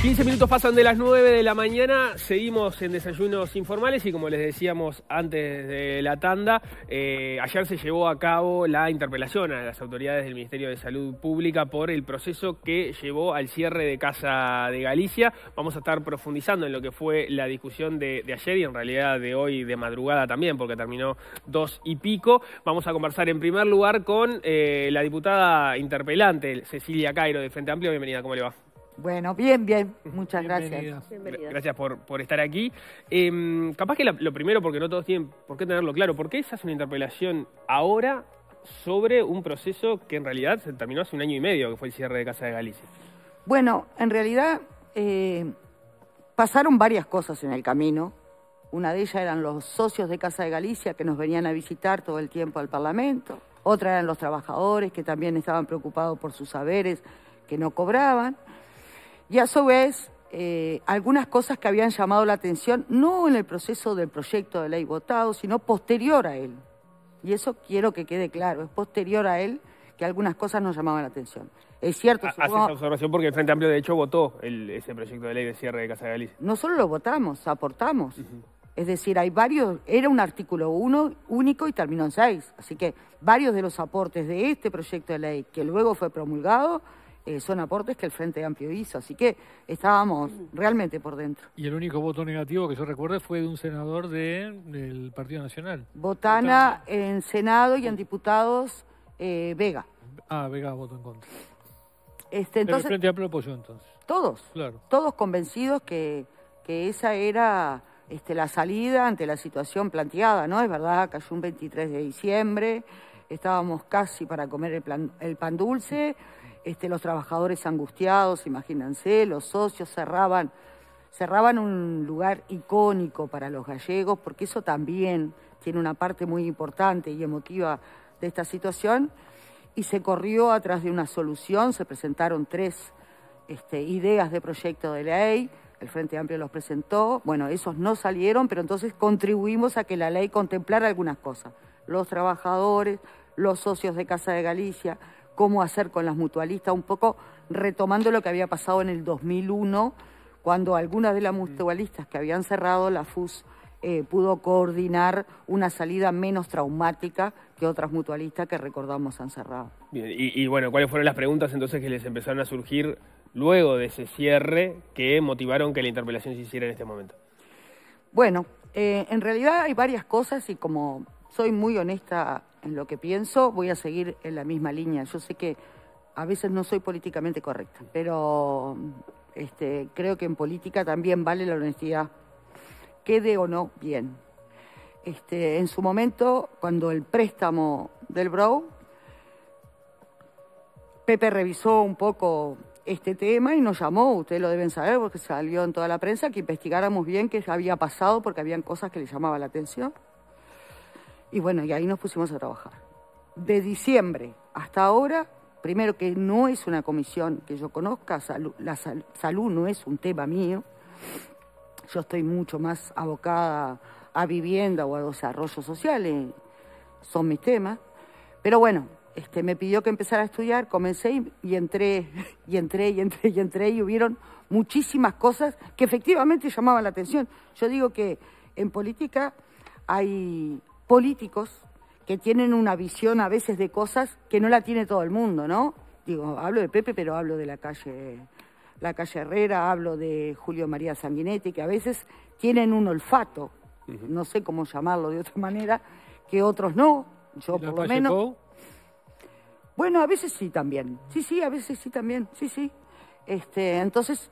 15 minutos pasan de las 9 de la mañana, seguimos en desayunos informales y como les decíamos antes de la tanda, eh, ayer se llevó a cabo la interpelación a las autoridades del Ministerio de Salud Pública por el proceso que llevó al cierre de Casa de Galicia. Vamos a estar profundizando en lo que fue la discusión de, ayer y en realidad de hoy de madrugada también porque terminó dos y pico. Vamos a conversar en primer lugar con eh, la diputada interpelante Cecilia Cairo de Frente Amplio. Bienvenida, ¿cómo le va? Bueno, bien, bien. Muchas gracias. Gracias por, por, estar aquí. Em, capaz que lo primero, porque no todos tienen por qué tenerlo claro, ¿por qué se hace una interpelación ahora sobre un proceso que en realidad se terminó hace un año y medio, que fue el cierre de Casa de Galicia? Bueno, en realidad eh, pasaron varias cosas en el camino. Una de ellas eran los socios de Casa de Galicia que nos venían a visitar todo el tiempo al Parlamento. Otra eran los trabajadores que también estaban preocupados por sus saberes que no cobraban. Y a su vez, eh, algunas cosas que habían llamado la atención, no en el proceso del proyecto de ley votado, sino posterior a él. Y eso quiero que quede claro, es posterior a él que algunas cosas nos llamaban la atención. Es cierto. Hace supongo... esa observación porque el Frente Amplio, de hecho, votó ese proyecto de ley de cierre de Casa de Galicia. No solo lo votamos, aportamos. Es decir, hay varios, era un artículo uno, único y terminó en seis. Así que varios de los aportes de este proyecto de ley que luego fue promulgado eh, son aportes que el Frente Amplio hizo, así que estábamos realmente por dentro. Y el único voto negativo que yo recuerdo fue de un senador de, del Partido Nacional. Botana, en Senado y en diputados eh, Vega. Ah, Vega votó en contra. Este, el Frente Amplio apoyó entonces. Todos, todos convencidos que, que esa era este, la salida ante la situación planteada, ¿no? Es verdad, cayó un 23 de diciembre, estábamos casi para comer el, el pan dulce, este, los trabajadores angustiados, imagínense, los socios cerraban, cerraban un lugar icónico para los gallegos, porque eso también tiene una parte muy importante y emotiva de esta situación, y se corrió atrás de una solución, se presentaron tres este, ideas de proyecto de ley, el Frente Amplio los presentó, bueno, esos no salieron, pero entonces contribuimos a que la ley contemplara algunas cosas, los trabajadores, los socios de Casa de Galicia, cómo hacer con las mutualistas, un poco retomando lo que había pasado en el 2001, cuando algunas de las mutualistas que habían cerrado la FUS eh, pudo coordinar una salida menos traumática que otras mutualistas que recordamos han cerrado. y, bueno, ¿cuáles fueron las preguntas entonces que les empezaron a surgir luego de ese cierre que motivaron que la interpelación se hiciera en este momento? Bueno, eh, en realidad hay varias cosas y como soy muy honesta lo que pienso, voy a seguir en la misma línea. Yo sé que a veces no soy políticamente correcta, pero este, creo que en política también vale la honestidad, quede o no bien. Este, en su momento, cuando el préstamo del Brow, Pepe revisó un poco este tema y nos llamó, ustedes lo deben saber porque salió en toda la prensa, que investigáramos bien qué había pasado porque habían cosas que le llamaba la atención. Y bueno, y ahí nos pusimos a trabajar. De diciembre hasta ahora, primero que no es una comisión que yo conozca, la salud no es un tema mío. Yo estoy mucho más abocada a vivienda o a desarrollo social, eh, son mis temas. Pero bueno, este, me pidió que empezara a estudiar, comencé y, y, entré, y entré, y entré, y entré, y hubieron muchísimas cosas que efectivamente llamaban la atención. Yo digo que en política hay, políticos que tienen una visión a veces de cosas que no la tiene todo el mundo, ¿no? Digo, hablo de Pepe, pero hablo de la calle, la calle Herrera, hablo de Julio María Sanguinetti, que a veces tienen un olfato, no sé cómo llamarlo de otra manera, que otros no, yo por lo menos. Bueno, a veces sí también, sí, sí, a veces sí también, sí, sí. Este, entonces,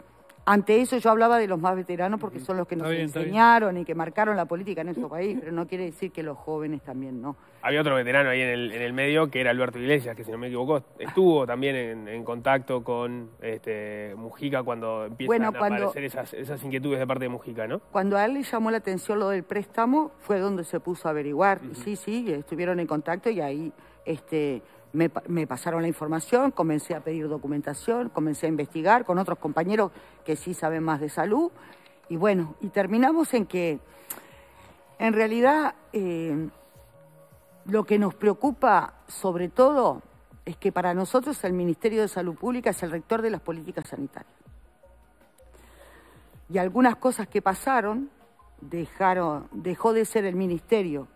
ante eso yo hablaba de los más veteranos porque son los que nos enseñaron y que marcaron la política en nuestro país, pero no quiere decir que los jóvenes también no había otro veterano ahí en el, medio que era Alberto Iglesias, que si no me equivoco estuvo también en, contacto con este, Mujica cuando empiezan a aparecer esas, inquietudes de parte de Mujica, ¿no? Cuando a él le llamó la atención lo del préstamo fue donde se puso a averiguar. Sí, sí, estuvieron en contacto y ahí este, me, pasaron la información, comencé a pedir documentación, comencé a investigar con otros compañeros que sí saben más de salud. Y bueno, y terminamos en que en realidad... Eh, lo que nos preocupa sobre todo es que para nosotros el Ministerio de Salud Pública es el rector de las políticas sanitarias. Y algunas cosas que pasaron dejaron, dejó de ser el Ministerio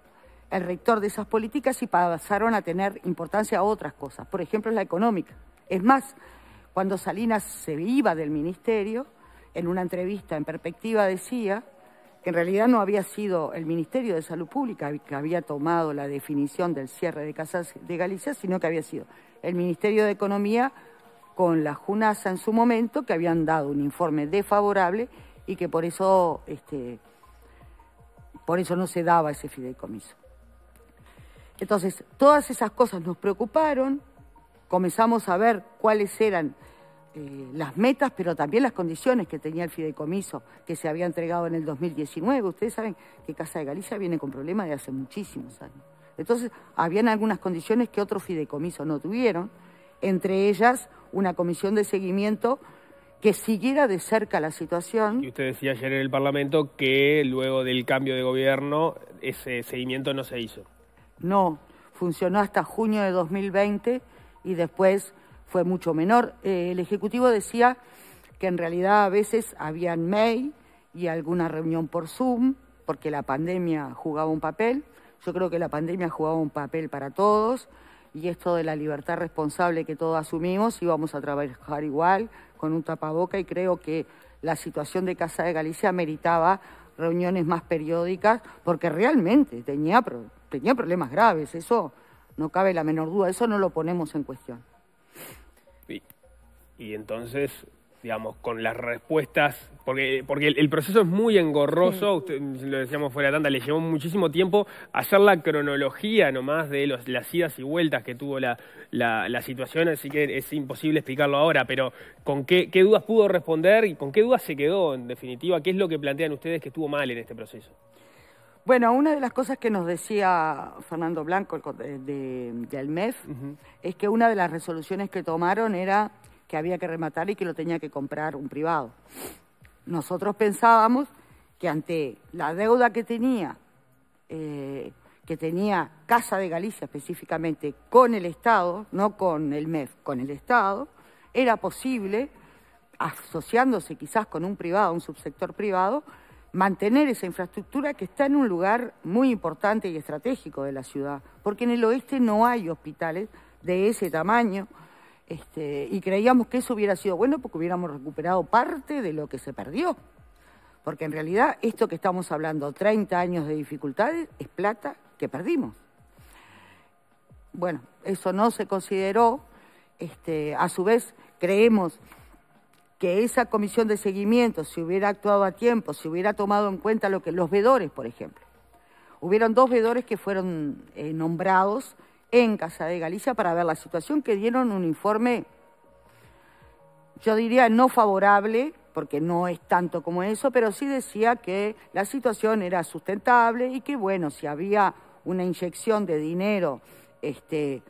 el rector de esas políticas y pasaron a tener importancia a otras cosas, por ejemplo la económica. Es más, cuando Salinas se iba del Ministerio, en una entrevista en perspectiva decía que en realidad no había sido el Ministerio de Salud Pública que había tomado la definición del cierre de casas de Galicia, sino que había sido el Ministerio de Economía con la Junasa en su momento, que habían dado un informe desfavorable y que por eso, este, por eso no se daba ese fideicomiso. Entonces, todas esas cosas nos preocuparon, comenzamos a ver cuáles eran eh, las metas, pero también las condiciones que tenía el fideicomiso que se había entregado en el 2019. Ustedes saben que Casa de Galicia viene con problemas de hace muchísimos años. Entonces, habían algunas condiciones que otros fideicomisos no tuvieron, entre ellas una comisión de seguimiento que siguiera de cerca la situación. Y usted decía ayer en el Parlamento que luego del cambio de gobierno ese seguimiento no se hizo. No, funcionó hasta junio de 2020 y después fue mucho menor. Eh, el Ejecutivo decía que en realidad a veces habían mail y alguna reunión por Zoom, porque la pandemia jugaba un papel. Yo creo que la pandemia jugaba un papel para todos y esto de la libertad responsable que todos asumimos íbamos a trabajar igual con un tapaboca y creo que la situación de Casa de Galicia meritaba reuniones más periódicas porque realmente tenía, tenía problemas graves, eso no cabe la menor duda, eso no lo ponemos en cuestión y entonces, digamos, con las respuestas, porque, porque el, proceso es muy engorroso, mm, lo decíamos fuera de tanda, le llevó muchísimo tiempo hacer la cronología nomás de las idas y vueltas que tuvo la, situación, así que es imposible explicarlo ahora, pero ¿con qué, dudas pudo responder y con qué dudas se quedó en definitiva? ¿Qué es lo que plantean ustedes que estuvo mal en este proceso? Bueno, una de las cosas que nos decía Fernando Blanco del de, es que una de las resoluciones que tomaron era que había que rematar y que lo tenía que comprar un privado. Nosotros pensábamos que ante la deuda que tenía, eh, que tenía Casa de Galicia específicamente con el Estado, no con el MEF, con el Estado, era posible, asociándose quizás con un privado, un subsector privado, mantener esa infraestructura que está en un lugar muy importante y estratégico de la ciudad, porque en el oeste no hay hospitales de ese tamaño, este, y creíamos que eso hubiera sido bueno porque hubiéramos recuperado parte de lo que se perdió. Porque en realidad esto que estamos hablando, 30 años de dificultades, es plata que perdimos. Bueno, eso no se consideró. Este, a su vez, creemos que esa comisión de seguimiento, si hubiera actuado a tiempo, si hubiera tomado en cuenta lo que los vedores, por ejemplo. Hubieron dos vedores que fueron eh, nombrados en Casa de Galicia para ver la situación, que dieron un informe, yo diría, no favorable, porque no es tanto como eso, pero sí decía que la situación era sustentable y que, bueno, si había una inyección de dinero este,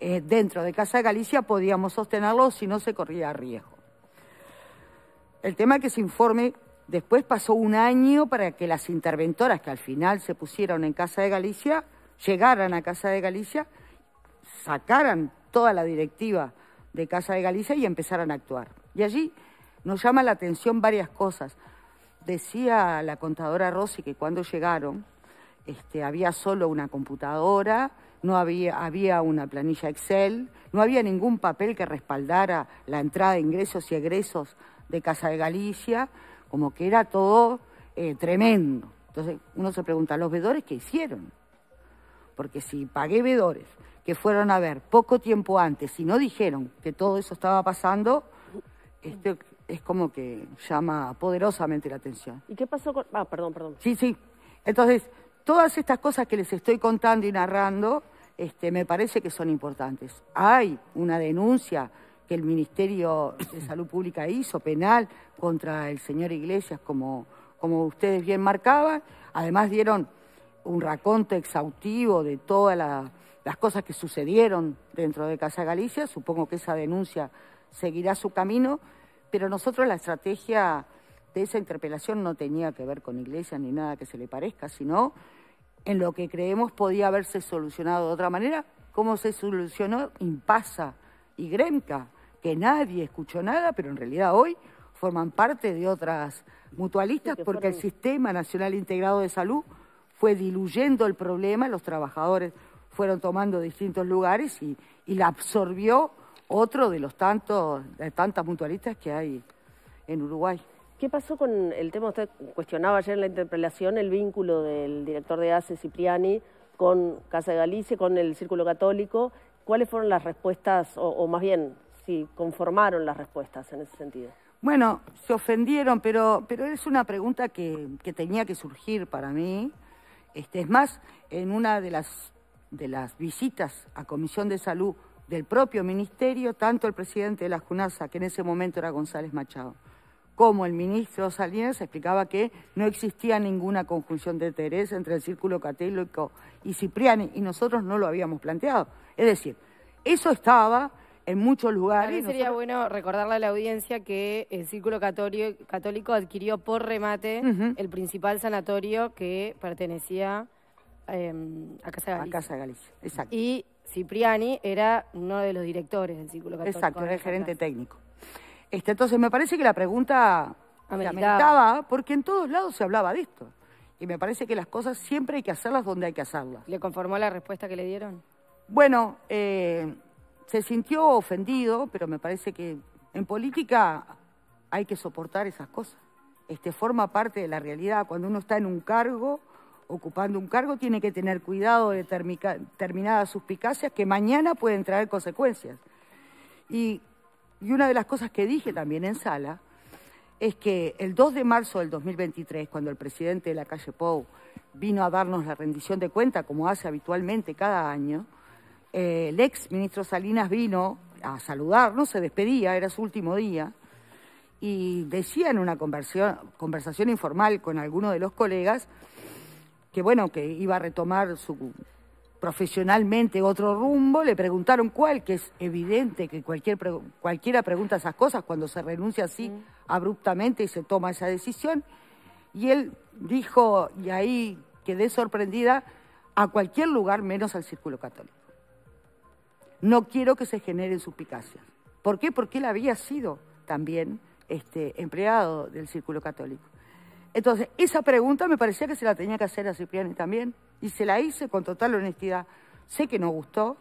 eh, dentro de Casa de Galicia, podíamos sostenerlo si no se corría riesgo. El tema es que ese informe Después pasó un año para que las interventoras que al final se pusieron en Casa de Galicia llegaran a Casa de Galicia, sacaran toda la directiva de Casa de Galicia y empezaran a actuar. Y allí nos llama la atención varias cosas. Decía la contadora Rossi que cuando llegaron este, había solo una computadora, no había, había una planilla Excel, no había ningún papel que respaldara la entrada de ingresos y egresos de Casa de Galicia, como que era todo eh, tremendo. Entonces uno se pregunta, ¿los vedores qué hicieron? porque si pagué vedores que fueron a ver poco tiempo antes y no dijeron que todo eso estaba pasando, este es como que llama poderosamente la atención. ¿Y qué pasó con...? Ah, perdón, perdón. Sí, sí. Entonces, todas estas cosas que les estoy contando y narrando, este, me parece que son importantes. Hay una denuncia que el Ministerio de Salud Pública hizo, penal, contra el señor Iglesias, como, como ustedes bien marcaban. Además dieron un raconto exhaustivo de todas las cosas que sucedieron dentro de Casa Galicia. Supongo que esa denuncia seguirá su camino, pero nosotros la estrategia de esa interpelación no tenía que ver con Iglesias ni nada que se le parezca, sino en lo que creemos podía haberse solucionado de otra manera, como se solucionó Impasa y Gremca, que nadie escuchó nada, pero en realidad hoy forman parte de otras mutualistas porque el Sistema Nacional Integrado de Salud fue diluyendo el problema, los trabajadores fueron tomando distintos lugares y, la absorbió otro de los tantos, tantas puntualistas que hay en Uruguay. ¿Qué pasó con el tema? Usted cuestionaba ayer en la interpelación el vínculo del director de ACE, Cipriani, con Casa de Galicia, con el Círculo Católico. ¿Cuáles fueron las respuestas, o, más bien, si conformaron las respuestas en ese sentido? Bueno, se ofendieron, pero, pero es una pregunta que, que tenía que surgir para mí. Este, es más, en una de las, de las visitas a Comisión de Salud del propio ministerio, tanto el presidente de la Junaza, que en ese momento era González Machado, como el ministro Salinas explicaba que no existía ninguna conjunción de interés entre el círculo católico y Cipriani, y nosotros no lo habíamos planteado. Es decir, eso estaba en muchos lugares. sería bueno recordarle a la audiencia que el Círculo Católico adquirió por remate el principal sanatorio que pertenecía em, a Casa Galicia. A Galicia, exacto. Y Cipriani era uno de los directores del Círculo Católico. Exacto, era el gerente técnico. Este, entonces me parece que la pregunta lamentaba, porque en todos lados se hablaba de esto. Y me parece que las cosas siempre hay que hacerlas donde hay que hacerlas. ¿Le conformó la respuesta que le dieron? Bueno, eh, se sintió ofendido, pero me parece que en política hay que soportar esas cosas. Este, forma parte de la realidad. Cuando uno está en un cargo, ocupando un cargo, tiene que tener cuidado de determinadas suspicacias que mañana pueden traer consecuencias. Y, una de las cosas que dije también en sala es que el 2 de marzo del 2023, cuando el presidente de la calle Pou vino a darnos la rendición de cuenta, como hace habitualmente cada año, eh, el ex ministro Salinas vino a saludarnos, se despedía, era su último día, y decía en una conversación, informal con alguno de los colegas que, bueno, que iba a retomar su profesionalmente otro rumbo, le preguntaron cuál, que es evidente que cualquier, cualquiera pregunta esas cosas cuando se renuncia así mm. abruptamente y se toma esa decisión. Y él dijo, y ahí quedé sorprendida, a cualquier lugar menos al círculo católico. No quiero que se generen suspicacias. ¿Por qué? Porque él había sido también este, empleado del Círculo Católico. Entonces, esa pregunta me parecía que se la tenía que hacer a Cipriani también, y se la hice con total honestidad. Sé que no gustó,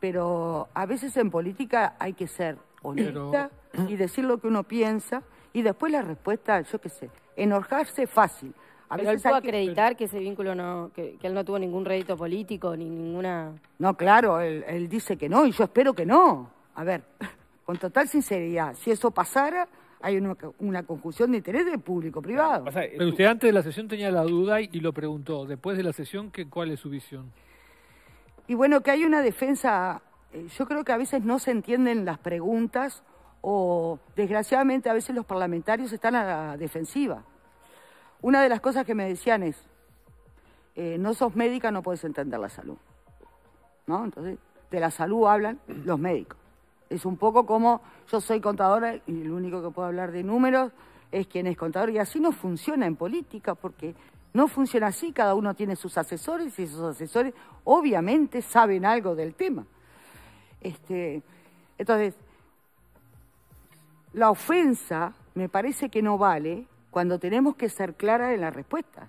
pero a veces en política hay que ser honesta y decir lo que uno piensa, y después la respuesta, yo qué sé, enojarse fácil, a él pudo acreditar que... ese vínculo no, que, él no tuvo ningún rédito político ni ninguna. No, claro, él, dice que no y yo espero que no. A ver, con total sinceridad, si eso pasara, hay una, una, conjunción de interés de público-privado. Pero usted antes de la sesión tenía la duda y, lo preguntó. Después de la sesión, ¿qué, ¿cuál es su visión? Y bueno, que hay una defensa, eh, yo creo que a veces no se entienden las preguntas o desgraciadamente a veces los parlamentarios están a la defensiva. Una de las cosas que me decían es, eh, no sos médica, no puedes entender la salud. ¿No? Entonces, de la salud hablan los médicos. Es un poco como yo soy contadora y lo único que puedo hablar de números es quien es contador. Y así no funciona en política porque no funciona así. Cada uno tiene sus asesores y esos asesores obviamente saben algo del tema. Este, entonces, la ofensa me parece que no vale cuando tenemos que ser claras en la respuesta.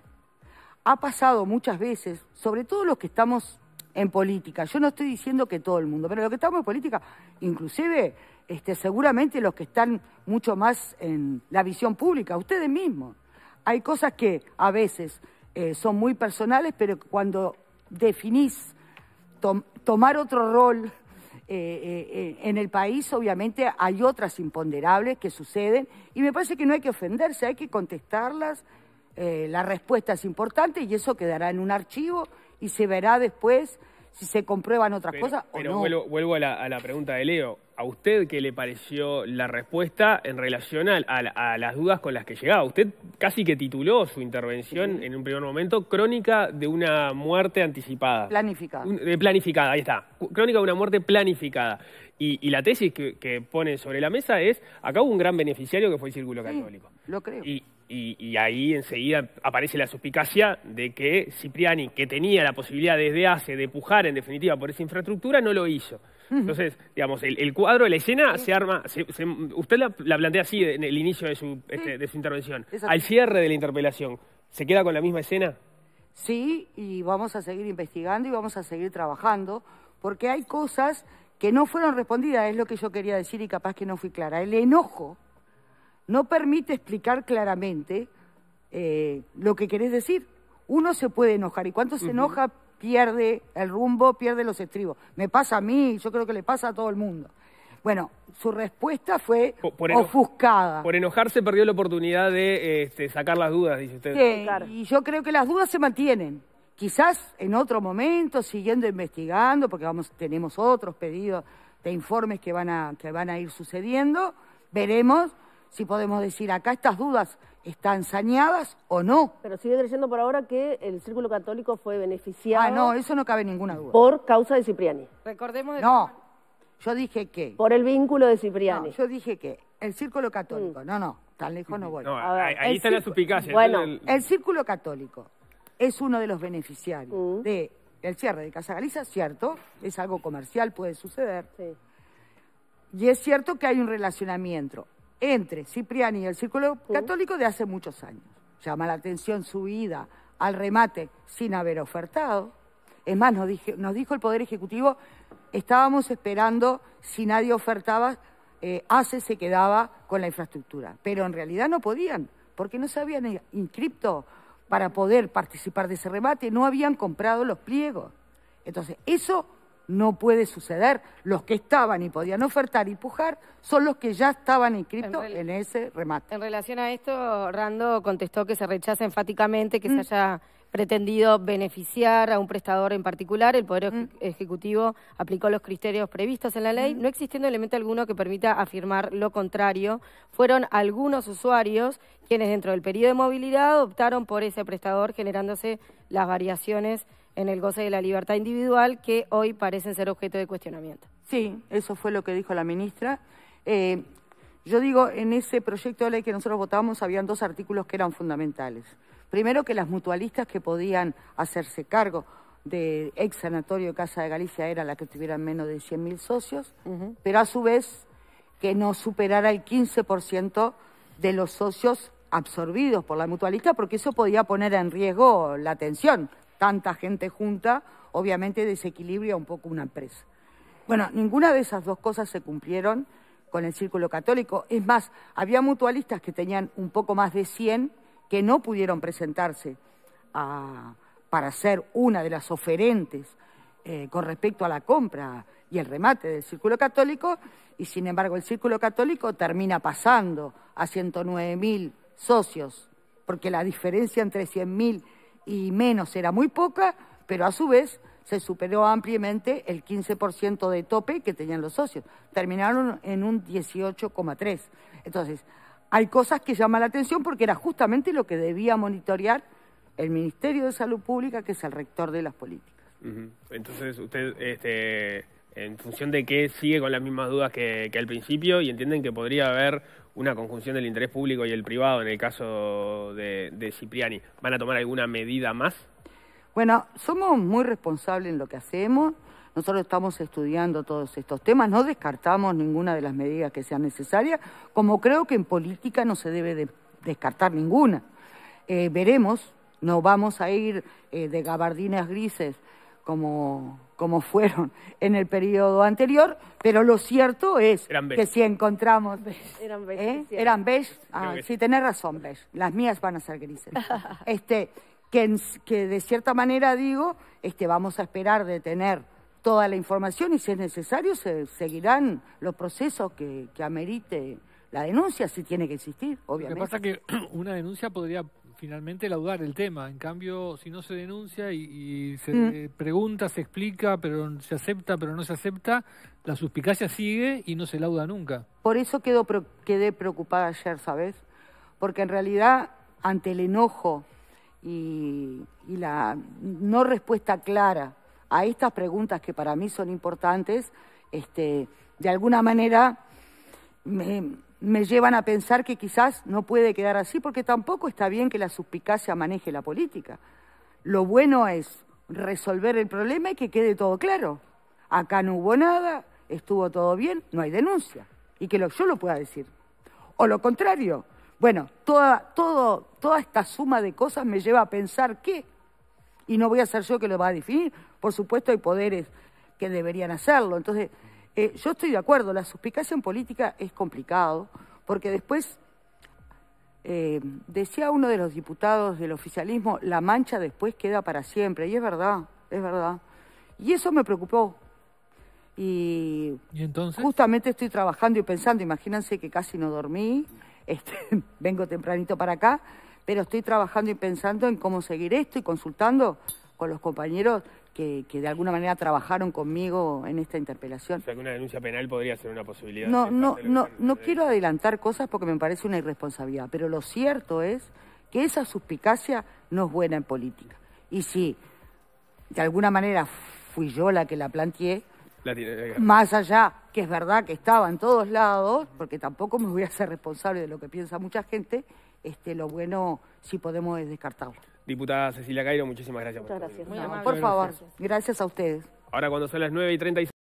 Ha pasado muchas veces, sobre todo los que estamos en política, yo no estoy diciendo que todo el mundo, pero los que estamos en política, inclusive este, seguramente los que están mucho más en la visión pública, ustedes mismos. Hay cosas que a veces eh, son muy personales, pero cuando definís tomar otro rol, eh, eh, eh, en el país obviamente hay otras imponderables que suceden y me parece que no hay que ofenderse, hay que contestarlas, la respuesta es importante y eso quedará en un archivo y se verá después si se comprueban otras cosas o no. Vuelvo, vuelvo a, la, pregunta de Leo, a usted qué le pareció la respuesta en relación a, las dudas con las que llegaba. Usted casi que tituló su intervención en un primer momento Crónica de una muerte anticipada. Planificada. Eh, planificada, ahí está. Crónica de una muerte planificada. Y, la tesis que, pone sobre la mesa es, acá hubo un gran beneficiario que fue el Círculo Católico. Lo creo. Y, y, ahí enseguida aparece la suspicacia de que Cipriani, que tenía la posibilidad desde hace de pujar en definitiva por esa infraestructura, no lo hizo. Entonces, digamos, el, el cuadro, la escena se arma, usted la, plantea así en el inicio de su, este, de intervención. Al cierre de la interpelación, ¿se queda con la misma escena? Sí, y vamos a seguir investigando y vamos a seguir trabajando, porque hay cosas que no fueron respondidas, es lo que yo quería decir y capaz que no fui clara. El enojo no permite explicar claramente eh, lo que querés decir. Uno se puede enojar, y cuánto se enoja pierde el rumbo, pierde los estribos. Me pasa a mí, yo creo que le pasa a todo el mundo. Bueno, su respuesta fue por ofuscada. Por enojarse perdió la oportunidad de este, sacar las dudas, dice usted. y yo creo que las dudas se mantienen. Quizás en otro momento, siguiendo investigando, porque vamos, tenemos otros pedidos de informes que van a, que van a ir sucediendo, veremos si podemos decir acá estas dudas están sañadas o no. Pero sigue creyendo por ahora que el Círculo Católico fue beneficiado. Ah, no, eso no cabe ninguna duda. Por causa de Cipriani. Recordemos. no, yo dije que. Por el vínculo de Cipriani. No, yo dije que el Círculo Católico. Mm. No, no, tan lejos no voy. ahí está la suspicacia. Bueno, el... Círculo Católico es uno de los beneficiarios mm. del cierre de Casa Galiza, cierto, es algo comercial, puede suceder. Sí. Y es cierto que hay un relacionamiento entre Cipriani y el Círculo Católico de hace muchos años. Llama la atención su vida al remate sin haber ofertado. Es más, nos, nos dijo el Poder Ejecutivo, estábamos esperando si nadie ofertaba, hace eh, ACE se quedaba con la infraestructura. Pero en realidad no podían, porque no se habían inscripto para poder participar de ese remate, no habían comprado los pliegos. Entonces, eso no puede suceder. Los que estaban y podían ofertar y pujar son los que ya estaban inscritos en, ese remate. En relación a esto, Rando contestó que se rechaza enfáticamente que se mm. haya pretendido beneficiar a un prestador en particular. El Poder mm. Ejecutivo aplicó los criterios previstos en la ley, mm. no existiendo elemento alguno que permita afirmar lo contrario. Fueron algunos usuarios quienes dentro del periodo de movilidad optaron por ese prestador, generándose las variaciones en el goce de la libertad individual que hoy parecen ser objeto de cuestionamiento. Sí, eso fue lo que dijo la ministra. Eh, yo digo, en ese proyecto de ley que nosotros votábamos habían dos artículos que eran fundamentales. Primero, que las mutualistas que podían hacerse cargo de ex sanatorio Casa de Galicia era la que tuvieran menos de 100.000 socios, pero a su vez que no superara el 15% de los socios absorbidos por la mutualista, porque eso podía poner en riesgo la atención tanta gente junta, obviamente desequilibra un poco una empresa. Bueno, ninguna de esas dos cosas se cumplieron con el círculo católico. Es más, había mutualistas que tenían un poco más de 100 que no pudieron presentarse para ser una de las oferentes eh, con respecto a la compra y el remate del círculo católico, y sin embargo el círculo católico termina pasando a 109.000 socios, porque la diferencia entre 100.000 y menos era muy poca, pero a su vez se superó ampliamente el 15% de tope que tenían los socios. Terminaron en un 18,3%. Entonces, hay cosas que llaman la atención porque era justamente lo que debía monitorear el Ministerio de Salud Pública, que es el rector de las políticas. Entonces, usted, este, en función de qué, sigue con las mismas dudas que al principio y entienden que podría haber una conjunción del interés público y el privado en el caso de, Cipriani. ¿Van a tomar alguna medida más? Bueno, somos muy responsables en lo que hacemos. Nosotros estamos estudiando todos estos temas, no descartamos ninguna de las medidas que sean necesarias, como creo que en política no se debe descartar ninguna. Eh, veremos, no vamos a ir eh, de gabardinas grises como como fueron en el periodo anterior, pero lo cierto es que si encontramos... Eran beige. ¿eh? Eran ah, sí, tenés razón, beige. Las mías van a ser grises. este, que, de cierta manera digo, este, vamos a esperar de tener toda la información y si es necesario se seguirán los procesos que, que amerite la denuncia, si tiene que existir, obviamente. Lo que pasa es que una denuncia podría finalmente laudar el tema. En cambio, si no se denuncia y, se mm. eh, pregunta, se explica, pero se acepta, pero no se acepta, la suspicacia sigue y no se lauda nunca. Por eso quedo, quedé preocupada ayer, ¿sabes? Porque en realidad, ante el enojo y, y la no respuesta clara a estas preguntas que para mí son importantes, este, de alguna manera me, me llevan a pensar que quizás no puede quedar así, porque tampoco está bien que la suspicacia maneje la política. Lo bueno es resolver el problema y que quede todo claro. Acá no hubo nada, estuvo todo bien, no hay denuncia. Y que yo lo pueda decir. O lo contrario. Bueno, toda, todo, toda esta suma de cosas me lleva a pensar que, y no voy a ser yo que lo va a definir, por supuesto hay poderes que deberían hacerlo. Entonces, eh, yo estoy de acuerdo, la suspicacia en política es complicado, porque después, eh, decía uno de los diputados del oficialismo, la mancha después queda para siempre, y es verdad, es verdad. Y eso me preocupó. Y, entonces? justamente estoy trabajando y pensando, imagínense que casi no dormí, este, vengo tempranito para acá, pero estoy trabajando y pensando en cómo seguir esto y consultando con los compañeros que, de alguna manera trabajaron conmigo en esta interpelación. O sea, que una denuncia penal podría ser una posibilidad. No, no, no, no quiero adelantar cosas porque me parece una irresponsabilidad, pero lo cierto es que esa suspicacia no es buena en política. Y si de alguna manera fui yo la que la planteé, más allá que es verdad que estaba en todos lados, porque tampoco me voy a ser responsable de lo que piensa mucha gente, este, lo bueno si podemos es descartarlo. Diputada Cecilia Cairo, muchísimas gracias. Muchas por gracias. Por, favor, gracias a ustedes. Ahora cuando son las 9 y 35.